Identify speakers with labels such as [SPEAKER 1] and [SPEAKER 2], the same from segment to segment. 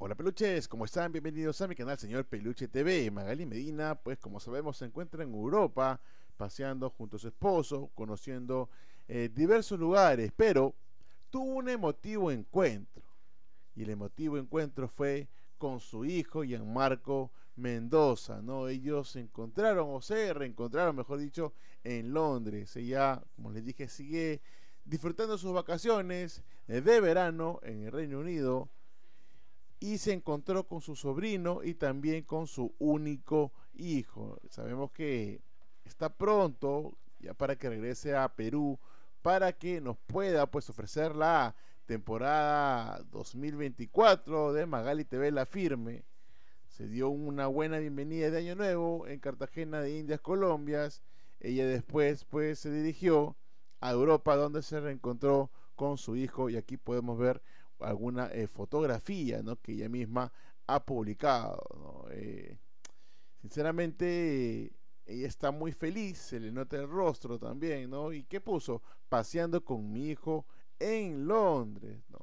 [SPEAKER 1] Hola peluches, ¿cómo están? Bienvenidos a mi canal Señor Peluche TV. Magali Medina, pues como sabemos, se encuentra en Europa paseando junto a su esposo, conociendo eh, diversos lugares, pero tuvo un emotivo encuentro. Y el emotivo encuentro fue con su hijo Gianmarco Mendoza, ¿no? Ellos se encontraron o se reencontraron, mejor dicho, en Londres. Ella, como les dije, sigue disfrutando sus vacaciones de verano en el Reino Unido y se encontró con su sobrino y también con su único hijo. Sabemos que está pronto ya para que regrese a Perú para que nos pueda pues ofrecer la temporada 2024 de Magali TV La Firme. Se dio una buena bienvenida de Año Nuevo en Cartagena de Indias, Colombia, Ella después pues se dirigió a Europa donde se reencontró con su hijo y aquí podemos ver alguna eh, fotografía ¿no? que ella misma ha publicado. Eh, sinceramente, ella está muy feliz, se le nota el rostro también, ¿no? ¿Y qué puso? Paseando con mi hijo en Londres, ¿no?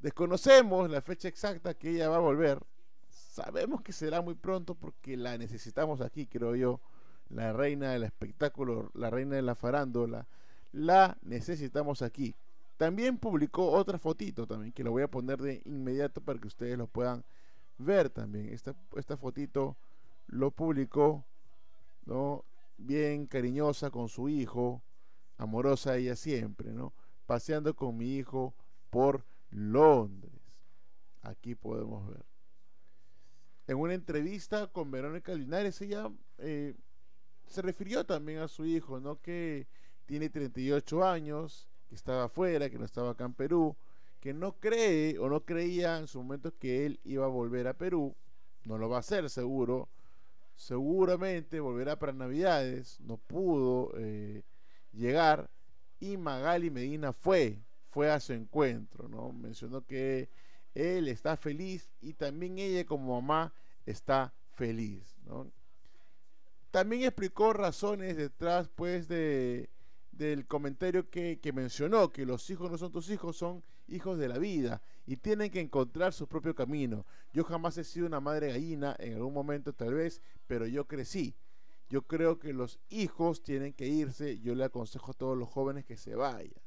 [SPEAKER 1] Desconocemos la fecha exacta que ella va a volver. Sabemos que será muy pronto porque la necesitamos aquí, creo yo. La reina del espectáculo, la reina de la farándula, la necesitamos aquí. También publicó otra fotito también, que lo voy a poner de inmediato para que ustedes lo puedan ver también. Esta, esta fotito lo publicó, ¿no? Bien cariñosa con su hijo, amorosa ella siempre, ¿no? Paseando con mi hijo por Londres. Aquí podemos ver. En una entrevista con Verónica Linares, ella eh, se refirió también a su hijo, ¿no? Que tiene 38 años que estaba afuera, que no estaba acá en Perú, que no cree o no creía en su momento que él iba a volver a Perú, no lo va a hacer seguro, seguramente volverá para Navidades, no pudo eh, llegar y Magali Medina fue, fue a su encuentro, ¿no? Mencionó que él está feliz y también ella como mamá está feliz, ¿no? También explicó razones detrás, pues, de, del comentario que, mencionó, que los hijos no son tus hijos, son hijos de la vida y tienen que encontrar su propio camino. Yo jamás he sido una madre gallina, en algún momento tal vez, pero yo crecí. Yo creo que los hijos tienen que irse, yo le aconsejo a todos los jóvenes que se vayan.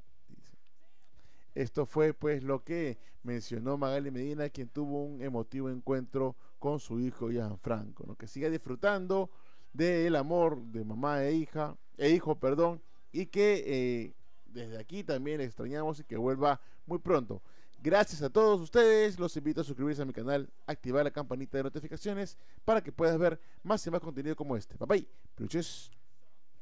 [SPEAKER 1] Esto fue pues lo que mencionó Magali Medina, quien tuvo un emotivo encuentro con su hijo Franco. ¿no? que siga disfrutando del amor de mamá e hija, e hijo, perdón, y que eh, desde aquí también extrañamos y que vuelva muy pronto. Gracias a todos ustedes, los invito a suscribirse a mi canal, activar la campanita de notificaciones para que puedas ver más y más contenido como este. Bye bye,